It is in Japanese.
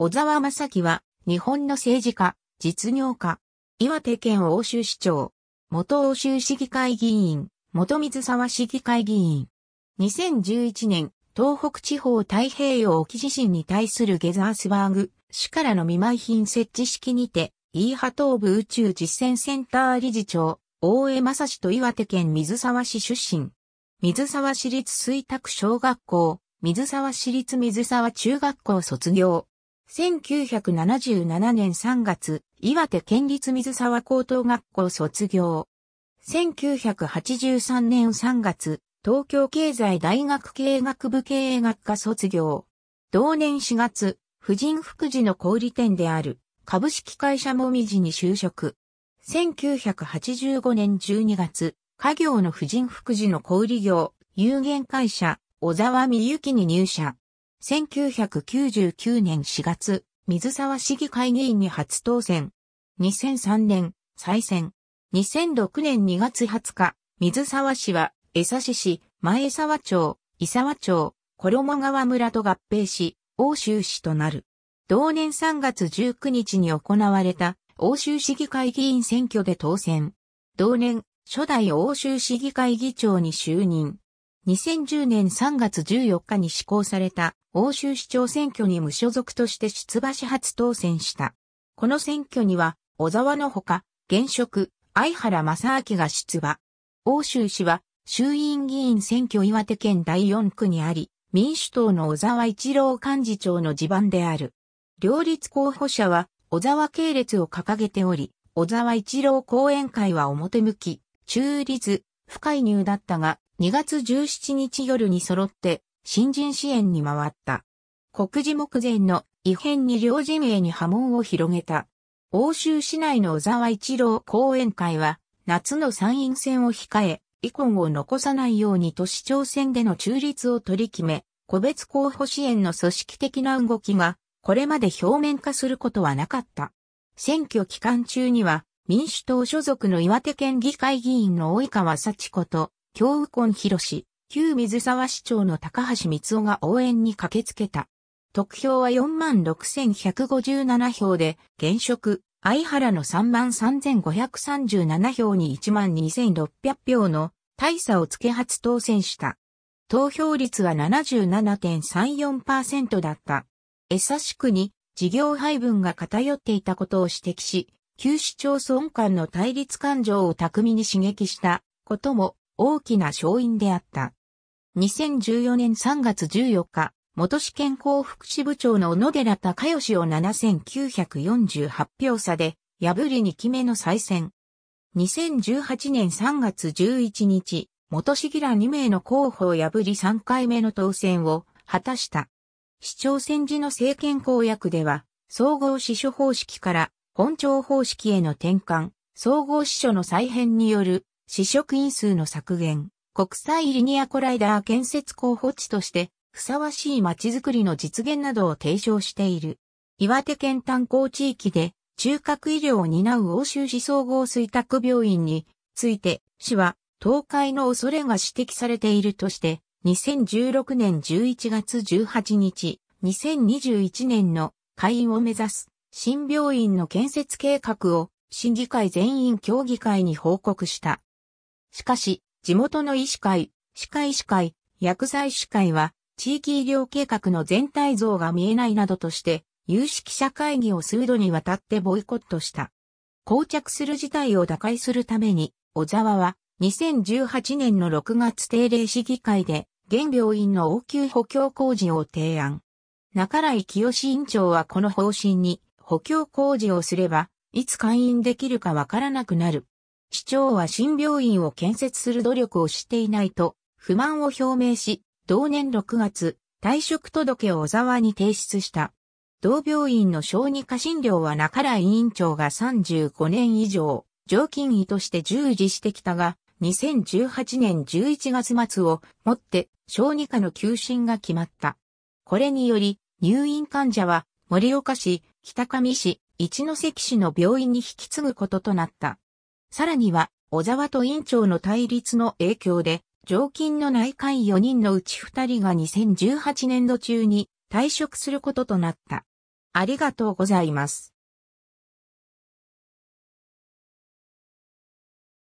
小沢正樹は、日本の政治家、実業家、岩手県欧州市長、元欧州市議会議員、元水沢市議会議員。2011年、東北地方太平洋沖地震に対するゲザースバーグ、市からの見舞品設置式にて、イーハ東部宇宙実践センター理事長、大江正史と岩手県水沢市出身。水沢市立水拓小学校、水沢市立水沢中学校卒業。1977年3月、岩手県立水沢高等学校卒業。1983年3月、東京経済大学経営学部経営学科卒業。同年4月、婦人福祉の小売店である株式会社もみじに就職。1985年12月、家業の婦人福祉の小売業、有限会社、小沢美幸に入社。1999年4月、水沢市議会議員に初当選。2003年、再選。2006年2月20日、水沢市は、江差市、前沢町、伊沢町、衣川村と合併し、欧州市となる。同年3月19日に行われた、欧州市議会議員選挙で当選。同年、初代欧州市議会議長に就任。2010年3月14日に施行された欧州市長選挙に無所属として出馬し初当選した。この選挙には、小沢のほか、現職、相原正明が出馬。欧州市は、衆院議員選挙岩手県第4区にあり、民主党の小沢一郎幹事長の地盤である。両立候補者は、小沢系列を掲げており、小沢一郎後援会は表向き、中立、不介入だったが、2月17日夜に揃って、新人支援に回った。告示目前の異変に両陣営に波紋を広げた。欧州市内の小沢一郎講演会は、夏の参院選を控え、遺恨を残さないように都市長選での中立を取り決め、個別候補支援の組織的な動きが、これまで表面化することはなかった。選挙期間中には、民主党所属の岩手県議会議員の及川幸子と、京右近博士、旧水沢市長の高橋光夫が応援に駆けつけた。得票は46,157票で、現職、相原の33,537票に12,600票の大差をつけ初当選した。投票率は77.34%だった。江差く区に事業配分が偏っていたことを指摘し、旧市町村間の対立感情を巧みに刺激したことも大きな勝因であった。2014年3月14日、元試験校福祉部長の小野寺隆義を7948票差で、破り2期目の再選。2018年3月11日、元市議ら2名の候補を破り3回目の当選を果たした。市長選時の政権公約では、総合支所方式から本庁方式への転換、総合支所の再編による、支職員数の削減、国際リニアコライダー建設候補地として、ふさわしい街づくりの実現などを提唱している。岩手県炭鉱地域で、中核医療を担う欧州市総合水託病院について、市は倒壊の恐れが指摘されているとして、2016年11月18日、2021年の会員を目指す新病院の建設計画を審議会全員協議会に報告した。しかし、地元の医師会、歯科医師会、薬剤師会は、地域医療計画の全体像が見えないなどとして、有識者会議を数度にわたってボイコットした。膠着する事態を打開するために、小沢は、2018年の6月定例市議会で、現病院の応急補強工事を提案。中井清院長はこの方針に、補強工事をすれば、いつ会員できるかわからなくなる。市長は新病院を建設する努力をしていないと不満を表明し、同年6月、退職届を小沢に提出した。同病院の小児科診療は中原委員長が35年以上、常勤医として従事してきたが、2018年11月末をもって小児科の休診が決まった。これにより、入院患者は森岡市、北上市、一関市の病院に引き継ぐこととなった。さらには、小沢と院長の対立の影響で、常勤の内科医4人のうち2人が2018年度中に退職することとなった。ありがとうございます。